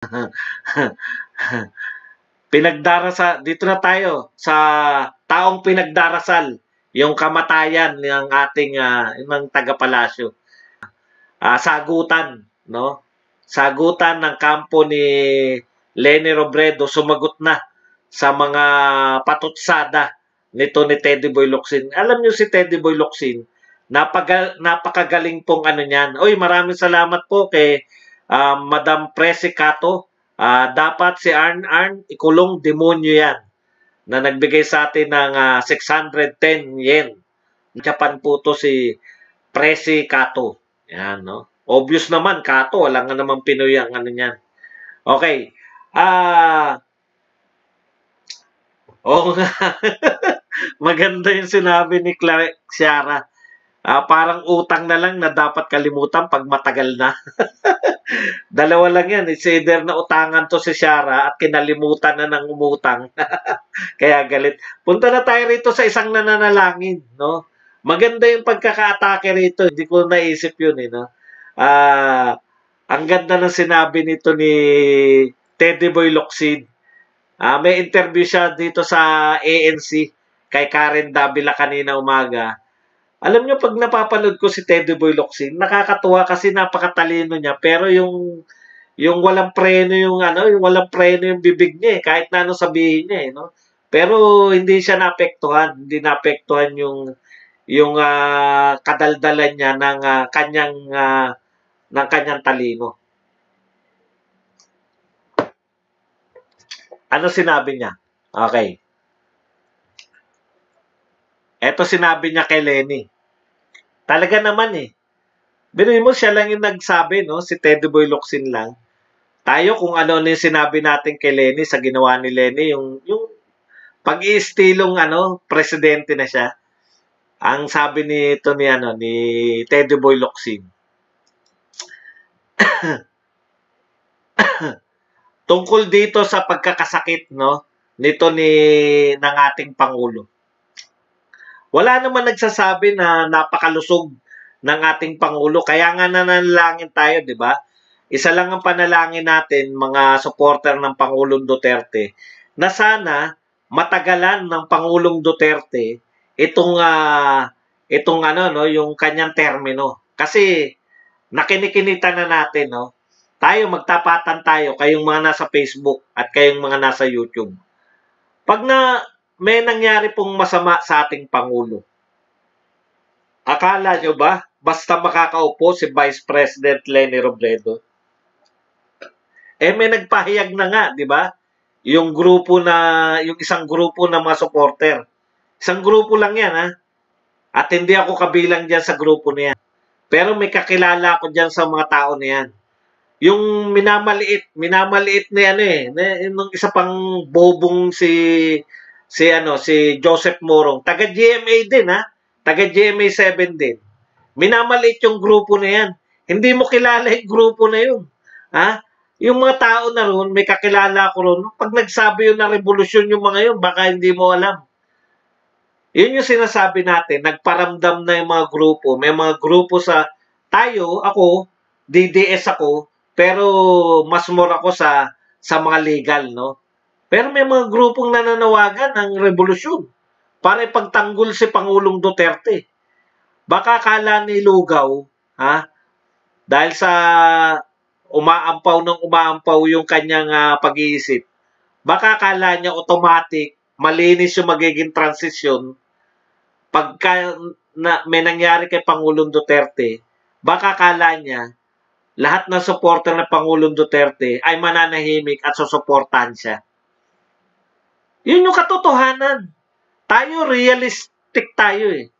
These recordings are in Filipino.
Pinagdarasa dito na tayo sa taong pinagdarasal yung kamatayan ng ating uh, ng tagapalasyo. Uh, sagutan, no? Sagutan ng kampo ni Lenny Robredo sumagot na sa mga patutsada nito ni Teddy Boy Locsin. Alam niyo si Teddy Boy Locsin, napagal, napakagaling pong ano niyan. Oy, maraming salamat po kay uh, Madam Presicato, uh, ah, dapat si Arn Arn ikulong demonyo yan na nagbigay sa atin ng uh, ah, 610 yen. Japan po to si Presi Kato. Yan, no? Obvious naman, Kato. Wala nga naman Pinoy ang ano niyan. Okay. Ah... Uh, Oo nga. Maganda yung sinabi ni Clara Uh, parang utang na lang na dapat kalimutan pag matagal na. Dalawa lang yan. It's eh. either na utangan to si Shara at kinalimutan na ng umutang. Kaya galit. Punta na tayo rito sa isang nananalangin. No? Maganda yung pagkakaatake rito. Hindi ko naisip yun. Eh, no? Uh, ang ganda ng sinabi nito ni Teddy Boy Loxid. Uh, ah, may interview siya dito sa ANC kay Karen Davila kanina umaga alam nyo, pag napapanood ko si Teddy Boy Locsin, nakakatuwa kasi napakatalino niya. Pero yung yung walang preno yung ano, yung walang preno yung bibig niya eh, kahit na ano sabihin niya eh, no? Pero hindi siya naapektuhan, hindi naapektuhan yung yung uh, kadaldalan niya ng uh, kanyang uh, ng kanyang talino. Ano sinabi niya? Okay. Eto sinabi niya kay Lenny. Talaga naman eh. Binoy mo siya lang yung nagsabi, no? Si Teddy Boy Luxin lang. Tayo kung ano na ano yung sinabi natin kay Lenny sa ginawa ni Lenny, yung, yung pag-iistilong ano, presidente na siya. Ang sabi ni ito ni ano ni Teddy Boy Luxin. Tungkol dito sa pagkakasakit no nito ni ng ating pangulo. Wala naman nagsasabi na napakalusog ng ating Pangulo. Kaya nga nananalangin tayo, di ba? Isa lang ang panalangin natin, mga supporter ng Pangulong Duterte, na sana matagalan ng Pangulong Duterte itong uh, itong ano no yung kanyang termino kasi nakinikinita na natin no tayo magtapatan tayo kayong mga nasa Facebook at kayong mga nasa YouTube pag na may nangyari pong masama sa ating Pangulo. Akala nyo ba basta makakaupo si Vice President Leni Robredo? Eh may nagpahayag na nga, di ba? Yung grupo na, yung isang grupo na mga supporter. Isang grupo lang yan, ha? At hindi ako kabilang dyan sa grupo niya. Pero may kakilala ako dyan sa mga tao niyan. Yung minamaliit, minamaliit ni ano eh, nung isa pang bobong si si ano si Joseph Morong, taga GMA din ha, taga GMA 7 din. Minamaliit yung grupo na yan. Hindi mo kilala yung grupo na yun. Ha? Yung mga tao na roon, may kakilala ko roon. Pag nagsabi yun na revolusyon yung mga yun, baka hindi mo alam. Yun yung sinasabi natin, nagparamdam na yung mga grupo. May mga grupo sa tayo, ako, DDS ako, pero mas more ako sa sa mga legal, no? Pero may mga grupong nananawagan ng revolusyon para ipagtanggol si Pangulong Duterte. Baka kala ni Lugaw, ha? Dahil sa umaampaw ng umaampaw yung kanyang uh, pag-iisip, baka kala niya automatic, malinis yung magiging transisyon pagka na, may nangyari kay Pangulong Duterte, baka kala niya lahat ng suporter ng Pangulong Duterte ay mananahimik at susuportahan siya. Yun yung katotohanan. Tayo realistic tayo eh.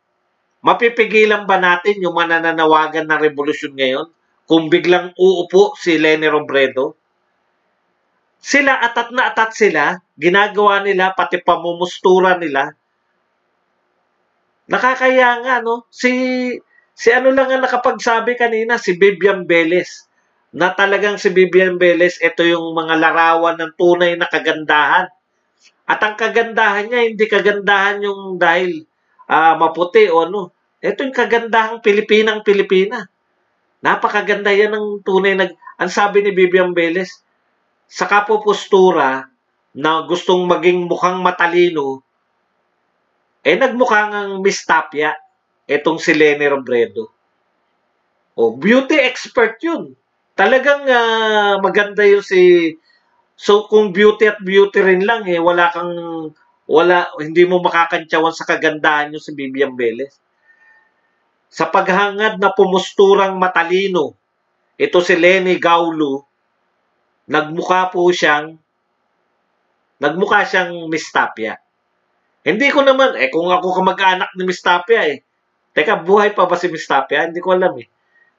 Mapipigilan ba natin yung mananawagan ng revolusyon ngayon kung biglang uupo si Leni Robredo? Sila, atat na atat sila, ginagawa nila, pati pamumustura nila. Nakakaya nga, no? Si, si ano lang ang nakapagsabi kanina, si Bibian Beles na talagang si Vivian Velez, ito yung mga larawan ng tunay na kagandahan at ang kagandahan niya, hindi kagandahan yung dahil uh, maputi o ano. Ito yung kagandahang Pilipinang Pilipina. Napakaganda yan ng tunay nag... Ang sabi ni Bibian Beles, sa kapopostura na gustong maging mukhang matalino, eh nagmukhang ang Miss Tapia, etong si Lenny Robredo. O, oh, beauty expert yun. Talagang uh, maganda yun si So kung beauty at beauty rin lang eh, wala kang wala hindi mo makakantsawan sa kagandahan niyo si Vivian Velez. Sa paghangad na pumusturang matalino, ito si Lenny Gaulu, nagmukha po siyang nagmukha siyang Miss Tapia. Hindi ko naman, eh kung ako kamag-anak ni Miss Tapia eh, Teka, buhay pa ba si Miss Tapia? Hindi ko alam eh.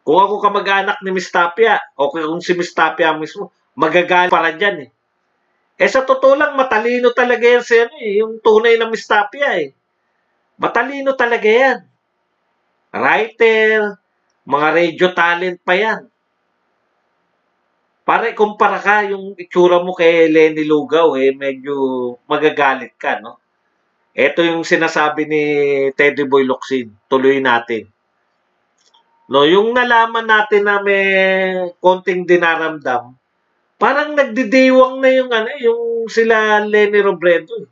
Kung ako kamag-anak ni Miss Tapia, okay kung si Miss Tapia mismo, magagaling para dyan eh. Eh sa totoo lang, matalino talaga yan si ano eh, yung tunay na mistapia eh. Matalino talaga yan. Writer, mga radio talent pa yan. Para ikumpara ka yung itsura mo kay Lenny Lugaw eh, medyo magagalit ka, no? Ito yung sinasabi ni Teddy Boy Locsin. Tuloy natin. No, yung nalaman natin na may konting dinaramdam, Parang nagdidewang na yung ano, yung sila Lenny Robredo. Eh.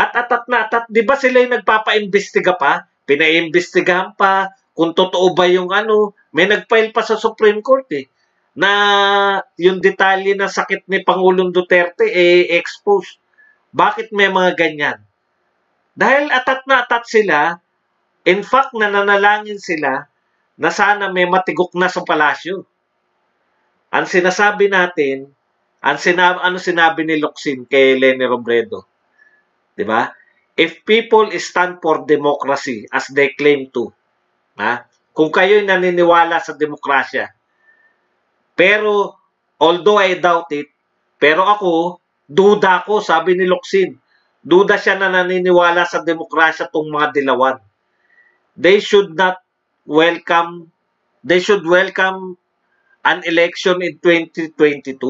At atat na atat, 'di ba sila yung nagpapa-imbestiga pa? Pinaimbestigahan pa kung totoo ba yung ano, may nagfile pa sa Supreme Court eh na yung detalye na sakit ni Pangulong Duterte eh exposed. Bakit may mga ganyan? Dahil atat na atat sila, in fact nananalangin sila na sana may matigok na sa palasyo. Ang sinasabi natin, ang sinab ano sinabi ni Luxin kay Leni Robredo? 'Di ba? If people stand for democracy as they claim to, ha? Kung kayo naniniwala sa demokrasya, pero although I doubt it, pero ako, duda ko, sabi ni Luxin. Duda siya na naniniwala sa demokrasya tong mga dilawan. They should not welcome, they should welcome an election in 2022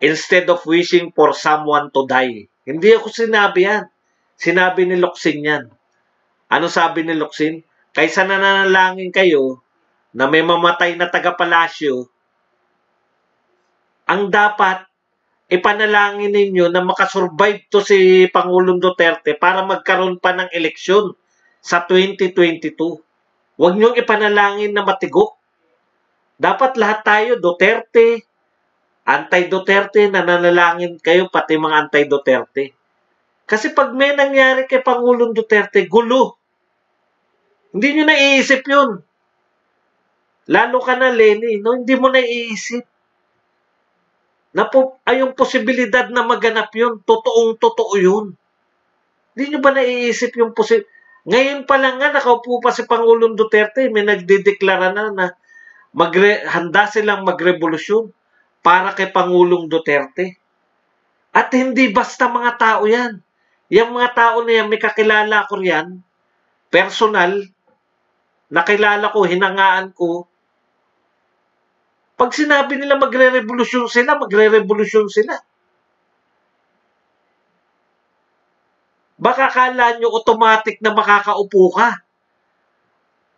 instead of wishing for someone to die. Hindi ako sinabi yan. Sinabi ni Loksin yan. Ano sabi ni Loksin? Kaysa nananalangin kayo na may mamatay na taga-palasyo, ang dapat ipanalangin ninyo na makasurvive to si Pangulong Duterte para magkaroon pa ng eleksyon sa 2022. Huwag niyong ipanalangin na matigok dapat lahat tayo, Duterte, anti-Duterte, nananalangin kayo, pati mga anti-Duterte. Kasi pag may nangyari kay Pangulong Duterte, gulo. Hindi nyo naiisip yun. Lalo ka na, Lenny, no? hindi mo naiisip. Na po, ay posibilidad na maganap yun, totoong totoo yun. Hindi nyo ba naiisip yung posibilidad? Ngayon pa lang nga, nakaupo pa si Pangulong Duterte, may nagdideklara na na magre, handa silang magrevolusyon para kay Pangulong Duterte. At hindi basta mga tao yan. Yung mga tao na yan, may kakilala ko yan, personal, nakilala ko, hinangaan ko. Pag sinabi nila magre-revolusyon sila, magre-revolusyon sila. Baka kala nyo automatic na makakaupo ka.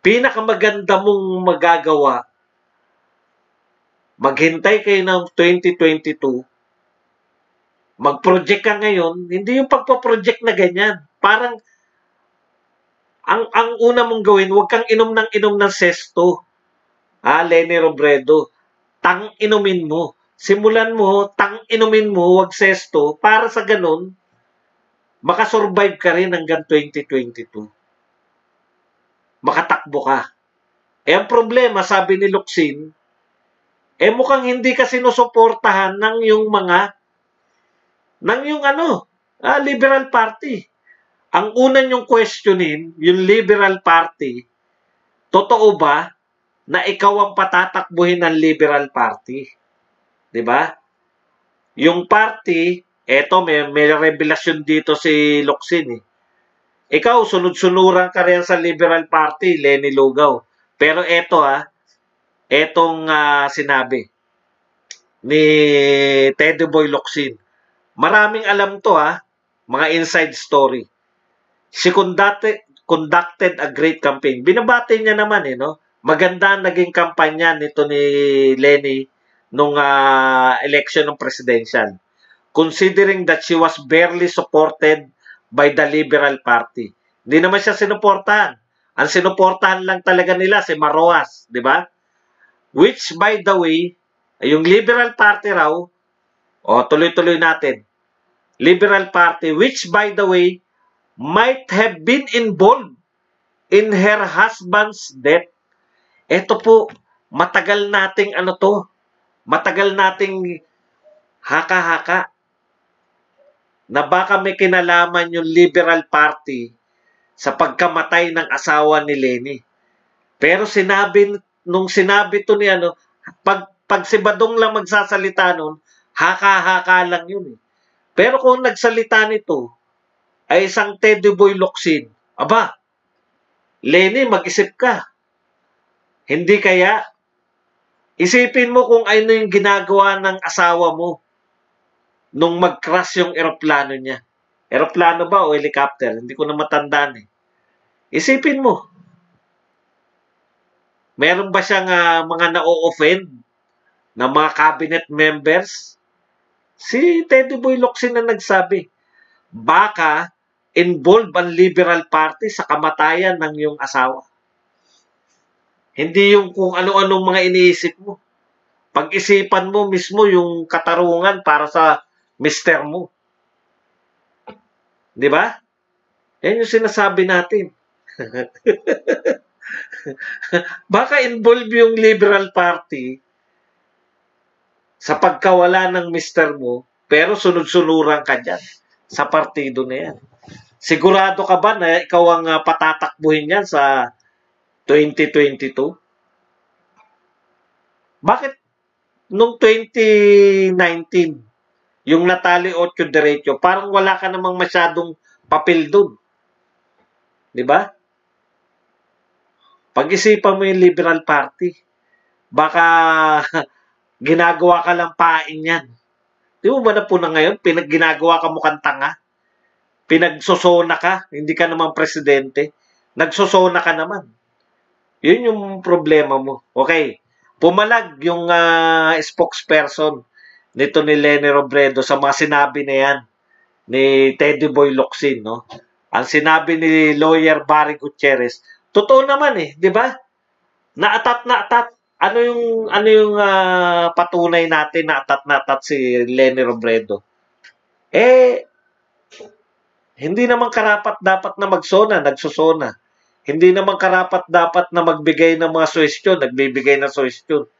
Pinakamaganda mong magagawa maghintay kayo ng 2022, mag-project ka ngayon, hindi yung pagpo-project na ganyan. Parang, ang, ang una mong gawin, huwag kang inom ng inom ng sesto. Ha, Lenny Robredo, tang inumin mo. Simulan mo, tang inumin mo, wag sesto, para sa ganun, makasurvive ka rin hanggang 2022. Makatakbo ka. Eh, ang problema, sabi ni Luxin, eh mukhang hindi ka sinusuportahan ng yung mga, ng yung ano, ah, Liberal Party. Ang una yung questionin, yung Liberal Party, totoo ba na ikaw ang patatakbuhin ng Liberal Party? 'Di ba? Yung party, eto may may revelasyon dito si Locsin eh. Ikaw sunod-sunuran ka rin sa Liberal Party, Lenny Lugaw. Pero eto ah, etong uh, sinabi ni Teddy Boy Locsin. Maraming alam to ha, ah. mga inside story. Si Kundate conducted a great campaign. Binabati niya naman eh, no? Maganda naging kampanya nito ni Lenny nung uh, election ng presidential. Considering that she was barely supported by the Liberal Party. Hindi naman siya sinuportahan. Ang sinuportahan lang talaga nila si Maroas, di ba? Which, by the way, yung Liberal Party raw, o oh, tuloy-tuloy natin, Liberal Party, which, by the way, might have been involved in her husband's death. Ito po, matagal nating ano to, matagal nating haka-haka na baka may kinalaman yung Liberal Party sa pagkamatay ng asawa ni Lenny. Pero sinabi nung sinabi to ni ano, pag, pag si Badong lang magsasalita nun, haka-haka lang yun eh. Pero kung nagsalita nito, ay isang Teddy Boy Locsin, aba, Lenny, mag-isip ka. Hindi kaya, isipin mo kung ano yung ginagawa ng asawa mo nung mag-crash yung eroplano niya. Eroplano ba o helicopter? Hindi ko na matandaan eh. Isipin mo, Meron ba siyang uh, mga na-offend na mga cabinet members? Si Teddy Boy Locsin na nagsabi, baka involved ang liberal party sa kamatayan ng iyong asawa. Hindi yung kung ano-anong mga iniisip mo. Pag-isipan mo mismo yung katarungan para sa mister mo. Di ba? Yan yung sinasabi natin. baka involve yung Liberal Party sa pagkawala ng mister mo, pero sunod-sunuran ka dyan sa partido na yan. Sigurado ka ba na ikaw ang ah, patatakbuhin yan sa 2022? Bakit nung 2019, yung Natali Ocho Derecho, parang wala ka namang masyadong papel doon. Di ba? Pag-isipan mo yung Liberal Party. Baka ginagawa ka lang pain yan. Di mo ba na po na ngayon, pinag ginagawa ka mukhang tanga? Pinagsosona ka, hindi ka naman presidente. Nagsosona ka naman. Yun yung problema mo. Okay. Pumalag yung uh, spokesperson nito ni Lenny Robredo sa mga sinabi na yan ni Teddy Boy Locsin, no? Ang sinabi ni Lawyer Barry Gutierrez, Totoo naman eh, 'di ba? Naatat na Ano yung ano yung uh, patunay natin na atat na si Lenny Robredo? Eh hindi naman karapat dapat na magsona, nagsusona. Hindi naman karapat dapat na magbigay ng mga suwestyon, nagbibigay ng suwestyon.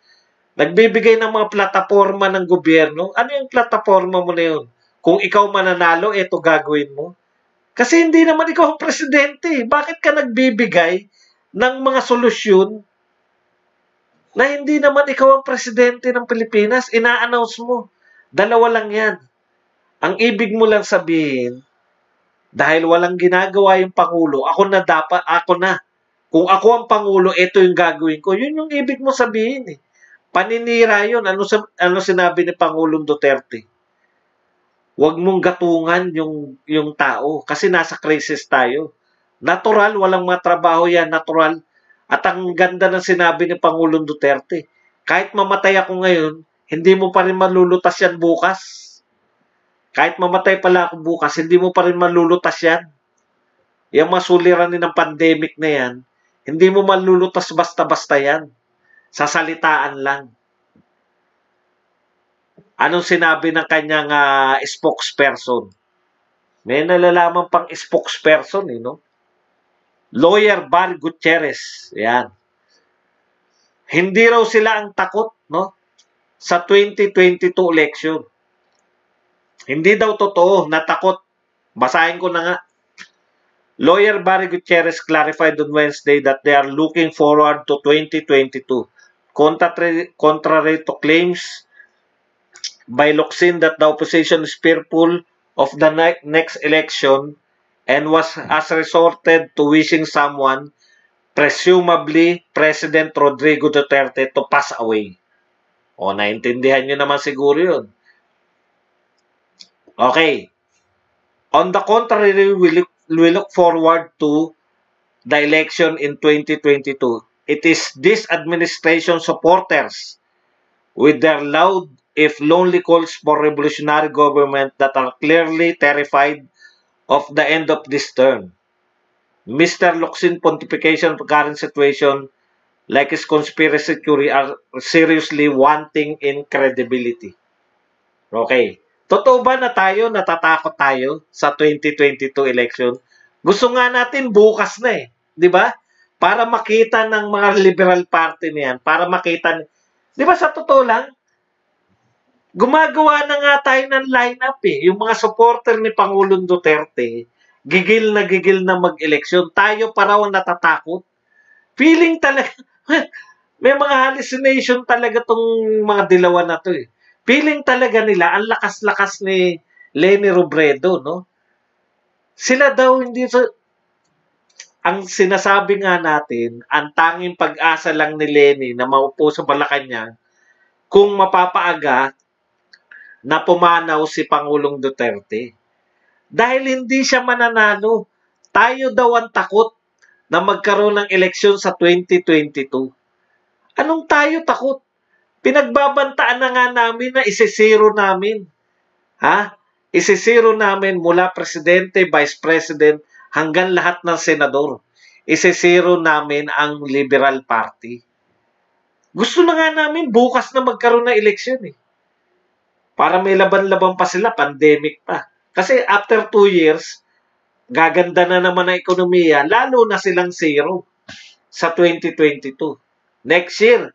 Nagbibigay ng mga plataforma ng gobyerno. Ano yung plataforma mo na yun? Kung ikaw mananalo, eto gagawin mo. Kasi hindi naman ikaw ang presidente. Eh. Bakit ka nagbibigay ng mga solusyon na hindi naman ikaw ang presidente ng Pilipinas? Ina-announce mo. Dalawa lang yan. Ang ibig mo lang sabihin, dahil walang ginagawa yung Pangulo, ako na dapat, ako na. Kung ako ang Pangulo, ito yung gagawin ko. Yun yung ibig mo sabihin eh. Paninira yun. Ano, sa, ano sinabi ni Pangulong Duterte? Huwag mong gatungan yung, yung tao kasi nasa crisis tayo. Natural, walang mga trabaho yan, natural. At ang ganda ng sinabi ni Pangulong Duterte, kahit mamatay ako ngayon, hindi mo pa rin malulutas yan bukas. Kahit mamatay pala ako bukas, hindi mo pa rin malulutas yan. Yung masuliran ng pandemic na yan, hindi mo malulutas basta-basta yan. Sa salitaan lang. Anong sinabi ng kanyang uh, spokesperson? May nalalaman pang spokesperson, eh, no? Lawyer Bar Gutierrez. Yan. Hindi raw sila ang takot, no? Sa 2022 election. Hindi daw totoo, na takot. Basahin ko na nga. Lawyer Barry Gutierrez clarified on Wednesday that they are looking forward to 2022. Contrary, contrary to claims by Luxin that the opposition is fearful of the next election and was has resorted to wishing someone, presumably President Rodrigo Duterte, to pass away. O, naintindihan nyo naman siguro yun. Okay. On the contrary, we look, we look forward to the election in 2022. It is this administration supporters with their loud if lonely calls for revolutionary government that are clearly terrified of the end of this term. Mr. Luxin pontification of current situation like his conspiracy theory are seriously wanting in credibility. Okay. Totoo ba na tayo, natatakot tayo sa 2022 election? Gusto nga natin bukas na eh. Di ba? Para makita ng mga liberal party niyan, para makita, di ba sa totoo lang, gumagawa na nga tayo ng lineup eh. Yung mga supporter ni Pangulong Duterte, gigil na gigil na mag-eleksyon. Tayo pa raw natatakot. Feeling talaga, may mga hallucination talaga tong mga dilawan na to eh. Feeling talaga nila, ang lakas-lakas ni Lenny Robredo, no? Sila daw hindi sa... Ang sinasabi nga natin, ang tanging pag-asa lang ni Lenny na maupo sa Malacanang kung mapapaaga na pumanaw si Pangulong Duterte. Dahil hindi siya mananalo, tayo daw ang takot na magkaroon ng eleksyon sa 2022. Anong tayo takot? Pinagbabantaan na nga namin na isisiro namin. Ha? Isisiro namin mula presidente, vice president, hanggang lahat ng senador. Isisiro namin ang Liberal Party. Gusto na nga namin bukas na magkaroon ng eleksyon eh. Para may laban-laban pa sila, pandemic pa. Kasi after two years, gaganda na naman ang ekonomiya, lalo na silang zero sa 2022. Next year,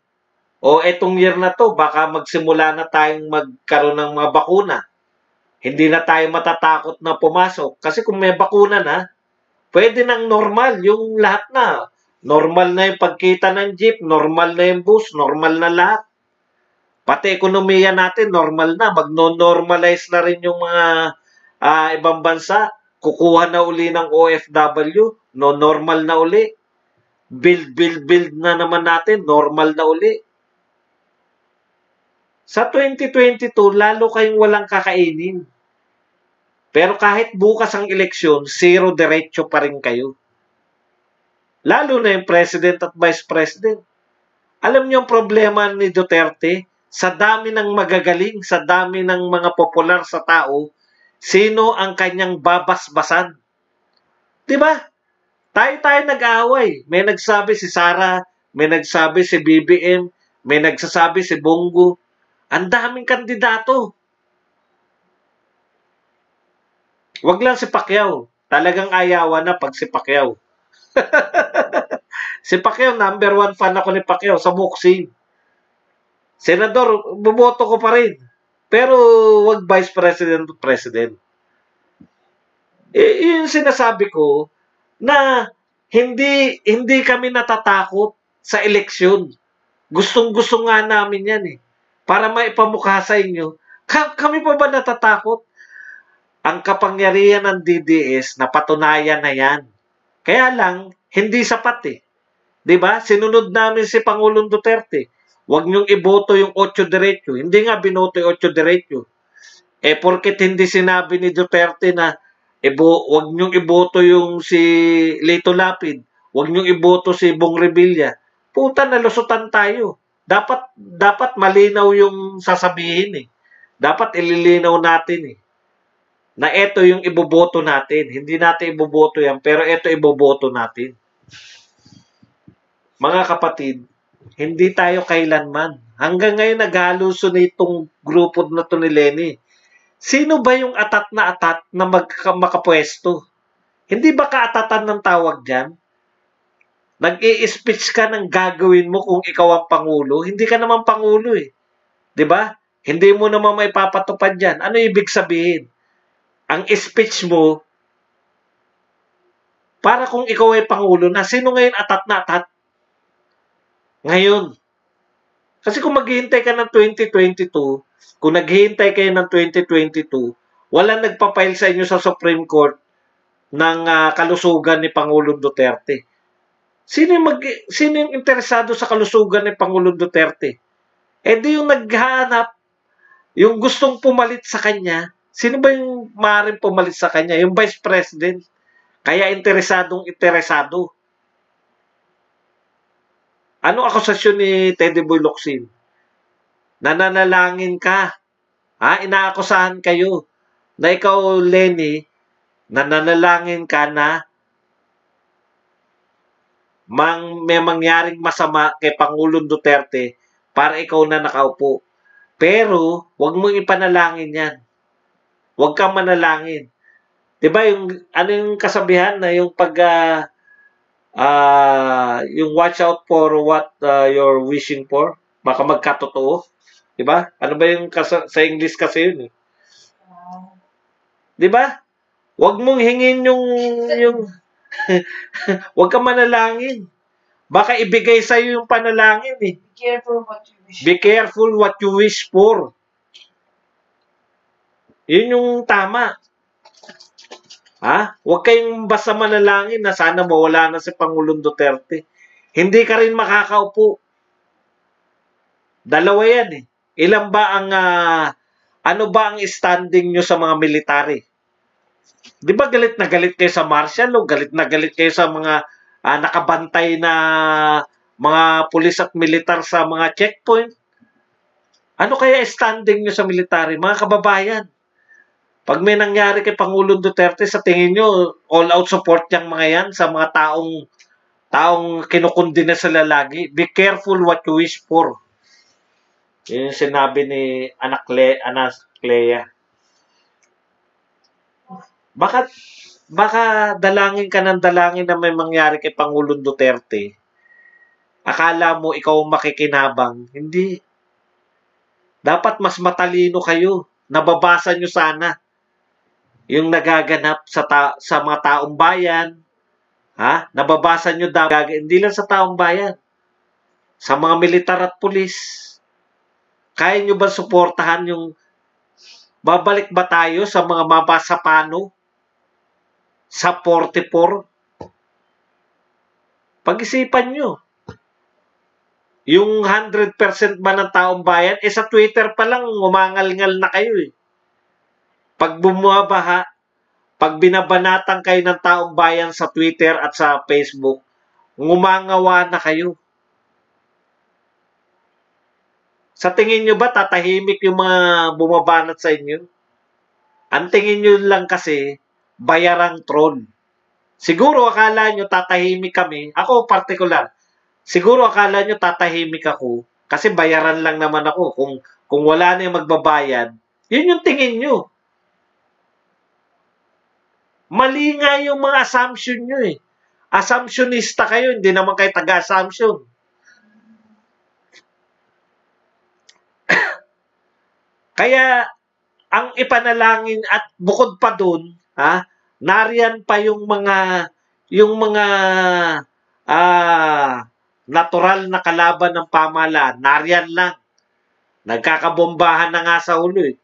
o etong year na to, baka magsimula na tayong magkaroon ng mga bakuna. Hindi na tayo matatakot na pumasok. Kasi kung may bakuna na, pwede nang normal yung lahat na. Normal na yung pagkita ng jeep, normal na yung bus, normal na lahat. Pati ekonomiya natin, normal na. Magno-normalize na rin yung mga uh, ibang bansa. Kukuha na uli ng OFW. No, normal na uli. Build, build, build na naman natin. Normal na uli. Sa 2022, lalo kayong walang kakainin. Pero kahit bukas ang eleksyon, zero derecho pa rin kayo. Lalo na yung president at vice president. Alam niyo ang problema ni Duterte, sa dami ng magagaling, sa dami ng mga popular sa tao, sino ang kanyang babasbasan? 'Di ba? Tayo-tayo nag-aaway. May nagsabi si Sara, may nagsabi si BBM, may nagsasabi si Bongo. Ang daming kandidato. Wag lang si Pacquiao. Talagang ayawan na pag si Pacquiao. si Pacquiao, number one fan ako ni Pacquiao sa boxing. Senador, boboto ko pa rin. Pero wag vice president president. E, eh, yun sinasabi ko na hindi hindi kami natatakot sa eleksyon. Gustong-gusto nga namin yan eh. Para maipamukha sa inyo, kami pa ba natatakot? Ang kapangyarihan ng DDS, napatunayan na yan. Kaya lang, hindi sapat eh. 'Di ba? Sinunod namin si Pangulong Duterte Huwag niyong iboto yung otso diretso. Hindi nga binoto yung otso diretso. Eh porket hindi sinabi ni Duterte na ibo, wag niyong iboto yung si Lito Lapid, wag niyong iboto si Bong Revilla. Puta nalusutan tayo. Dapat dapat malinaw yung sasabihin eh. Dapat ililinaw natin eh. Na ito yung iboboto natin. Hindi natin iboboto yan, pero ito iboboto natin. Mga kapatid, hindi tayo kailanman. Hanggang ngayon naghaluso na itong grupo na to ni Lenny. Sino ba yung atat na atat na magkakapwesto? Hindi ba kaatatan ng tawag diyan? Nag-i-speech ka ng gagawin mo kung ikaw ang Pangulo. Hindi ka naman Pangulo eh. ba? Hindi mo naman maipapatupad yan. Ano ibig sabihin? Ang speech mo, para kung ikaw ay Pangulo na, sino ngayon atat na atat? ngayon. Kasi kung maghihintay ka ng 2022, kung naghihintay kayo ng 2022, wala nagpapail sa inyo sa Supreme Court ng uh, kalusugan ni Pangulong Duterte. Sino yung, mag, sino yung interesado sa kalusugan ni Pangulong Duterte? E di yung naghanap, yung gustong pumalit sa kanya, sino ba yung maaaring pumalit sa kanya? Yung Vice President. Kaya interesadong interesado. Ano akusasyon ni Teddy Boy Locsin? Nananalangin ka. Ha? Inaakusahan kayo na ikaw, Lenny, nananalangin ka na mang, may mangyaring masama kay Pangulong Duterte para ikaw na nakaupo. Pero, wag mong ipanalangin yan. Wag kang manalangin. 'Di ba yung ano yung kasabihan na yung pag uh, uh, yung watch out for what uh, you're wishing for. Baka magkatotoo. Di ba? Ano ba yung kasa- sa English kasi yun eh. Di ba? Huwag mong hingin yung yung Huwag ka manalangin. Baka ibigay sa iyo yung panalangin eh. Be careful what you wish. Be careful what you wish for. Yun yung tama. Ha? Huwag kayong basta manalangin na sana mawala na si Pangulong Duterte. Hindi ka rin makakaupo. Dalawa yan eh. Ilan ba ang, uh, ano ba ang standing nyo sa mga military? Di ba galit na galit kayo sa martial law? Galit na galit kayo sa mga uh, nakabantay na mga pulis at militar sa mga checkpoint? Ano kaya standing nyo sa military? Mga kababayan, pag may nangyari kay Pangulong Duterte, sa tingin nyo, all-out support niyang mga yan sa mga taong taong kinukundi na sila lagi. Be careful what you wish for. Yun yung sinabi ni Anakle, Anaclea. Baka, baka dalangin ka ng dalangin na may mangyari kay Pangulong Duterte. Akala mo ikaw makikinabang. Hindi. Dapat mas matalino kayo. Nababasa nyo sana yung nagaganap sa ta- sa mga taong bayan, ha? Nababasa nyo daw hindi lang sa taong bayan. Sa mga militar at pulis. Kaya nyo ba suportahan yung babalik ba tayo sa mga mabasa pano sa 44? Pag-isipan nyo. Yung 100% ba ng taong bayan, eh sa Twitter pa lang umangalngal na kayo eh pag bumabaha, pag binabanatan kayo ng taong bayan sa Twitter at sa Facebook, ngumangawa na kayo. Sa tingin nyo ba tatahimik yung mga bumabanat sa inyo? Ang tingin nyo lang kasi, bayarang tron. Siguro akala nyo tatahimik kami. Ako particular, siguro akala nyo tatahimik ako kasi bayaran lang naman ako. Kung, kung wala na yung magbabayad, yun yung tingin nyo. Mali nga yung mga assumption nyo eh. Assumptionista kayo, hindi naman kayo taga-assumption. Kaya, ang ipanalangin at bukod pa dun, ha, nariyan pa yung mga, yung mga, ah, natural na kalaban ng pamahalaan, nariyan lang. Nagkakabombahan na nga sa ulo eh.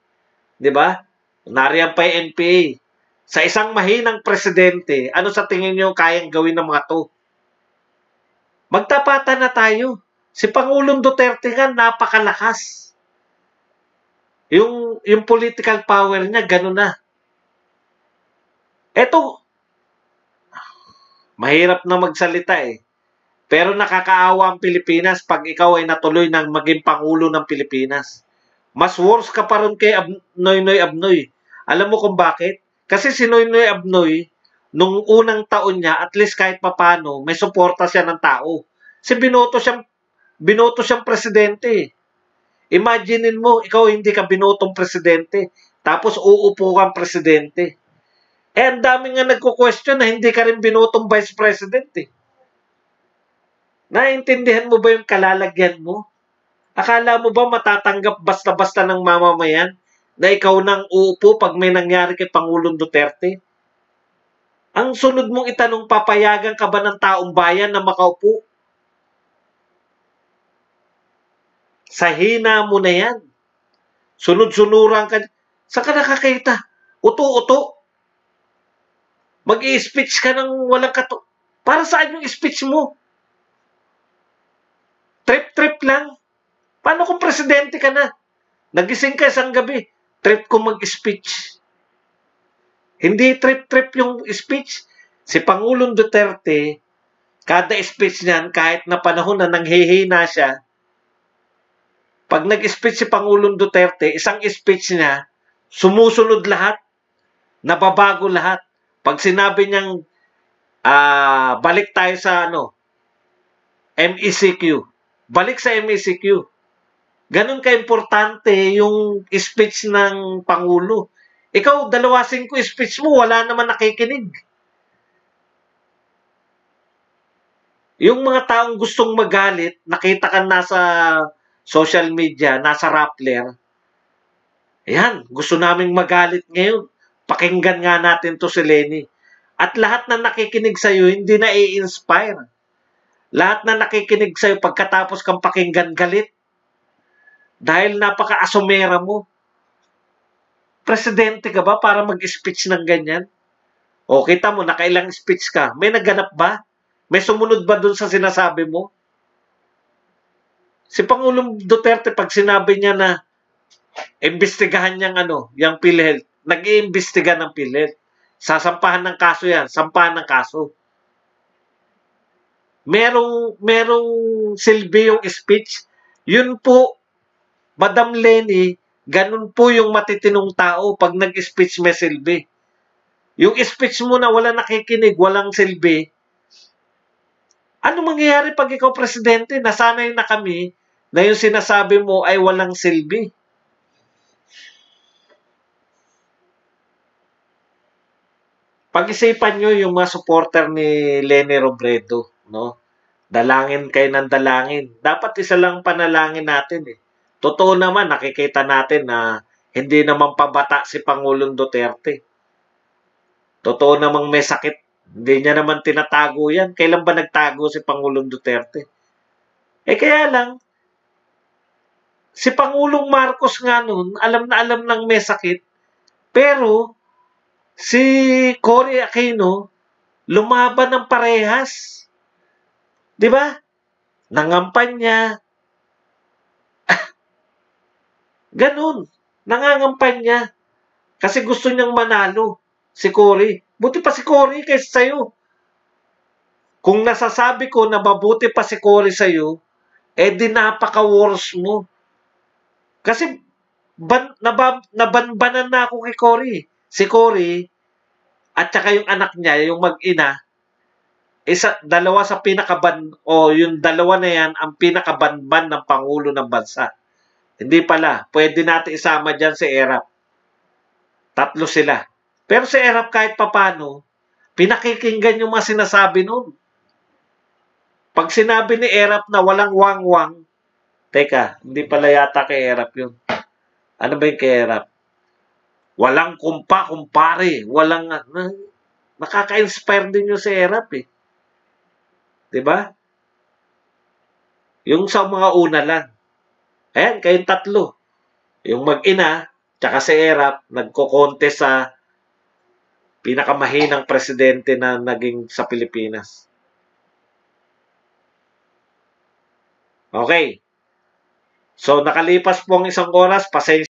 'Di ba? Nariyan pa yung NPA sa isang mahinang presidente, ano sa tingin niyo kayang gawin ng mga to? Magtapatan na tayo. Si Pangulong Duterte nga napakalakas. Yung, yung political power niya, gano'n na. Eto, mahirap na magsalita eh. Pero nakakaawa ang Pilipinas pag ikaw ay natuloy ng maging Pangulo ng Pilipinas. Mas worse ka pa rin kay Abnoy Noy Abnoy. Alam mo kung bakit? Kasi si Noynoy Noy Abnoy, nung unang taon niya, at least kahit papano, may suporta siya ng tao. Si binoto siyang, binoto siyang presidente. Imaginin mo, ikaw hindi ka binotong presidente, tapos uupo kang presidente. Eh, ang dami nga nagko-question na hindi ka rin binotong vice president eh. Naintindihan mo ba yung kalalagyan mo? Akala mo ba matatanggap basta-basta ng mamamayan? na ikaw nang uupo pag may nangyari kay Pangulong Duterte? Ang sunod mong itanong, papayagan ka ba ng taong bayan na makaupo? Sahina mo na yan. Sunod-sunuran ka. Saan ka nakakita? Uto-uto. Mag-i-speech ka ng walang kato. Para saan yung speech mo? Trip-trip lang. Paano kung presidente ka na? Nagising ka isang gabi trip ko mag-speech. Hindi trip-trip yung speech. Si Pangulong Duterte, kada speech niyan, kahit na panahon na nanghihina siya, pag nag-speech si Pangulong Duterte, isang speech niya, sumusunod lahat, nababago lahat. Pag sinabi niyang, uh, balik tayo sa ano, MECQ, balik sa MECQ. Ganun ka-importante yung speech ng Pangulo. Ikaw, dalawa ko speech mo, wala naman nakikinig. Yung mga taong gustong magalit, nakita ka nasa social media, nasa Rappler, ayan, gusto naming magalit ngayon. Pakinggan nga natin to si Lenny. At lahat na nakikinig sa'yo, hindi na i-inspire. Lahat na nakikinig sa'yo, pagkatapos kang pakinggan galit, dahil napaka-asomera mo. Presidente ka ba para mag-speech ng ganyan? O, kita mo, nakailang speech ka. May naganap ba? May sumunod ba dun sa sinasabi mo? Si Pangulong Duterte, pag sinabi niya na imbestigahan niyang ano, yung PhilHealth, nag-iimbestiga ng PhilHealth. Sasampahan ng kaso yan, sampahan ng kaso. Merong, merong silbi yung speech. Yun po, Madam Lenny, ganun po yung matitinong tao pag nag-speech may silbi. Yung speech mo na wala nakikinig, walang silbi, ano mangyayari pag ikaw presidente? Nasanay na kami na yung sinasabi mo ay walang silbi. Pag-isipan nyo yung mga supporter ni Lenny Robredo, no? Dalangin kayo ng dalangin. Dapat isa lang panalangin natin eh totoo naman, nakikita natin na hindi naman pabata si Pangulong Duterte. Totoo namang may sakit. Hindi niya naman tinatago yan. Kailan ba nagtago si Pangulong Duterte? Eh kaya lang, si Pangulong Marcos nga noon, alam na alam nang may sakit. Pero, si Cory Aquino, lumaban ng parehas. Di ba? Nangampanya. Ganun. Nangangampanya. Kasi gusto niyang manalo si Corey. Buti pa si Corey kaysa sa'yo. Kung nasasabi ko na mabuti pa si Corey sa'yo, eh di napaka-worse mo. Kasi ban, nabab, nabanbanan na ako kay Corey. Si Corey, at saka yung anak niya, yung mag-ina, isa, dalawa sa pinakaban, o yung dalawa na yan, ang pinakabanban ng Pangulo ng Bansa. Hindi pala. Pwede natin isama dyan si Erap. Tatlo sila. Pero si Erap kahit papano, pinakikinggan yung mga sinasabi noon. Pag sinabi ni Erap na walang wang-wang, teka, hindi pala yata kay Erap yun. Ano ba yung kay Erap? Walang kumpa, kumpare. Walang, ah, nakaka-inspire din yung si Erap eh. ba? Diba? Yung sa mga una lang. Ayan, kayong tatlo. Yung mag-ina, tsaka si Erap, nagkokonte sa pinakamahinang presidente na naging sa Pilipinas. Okay. So, nakalipas po ang isang oras. Pasensya.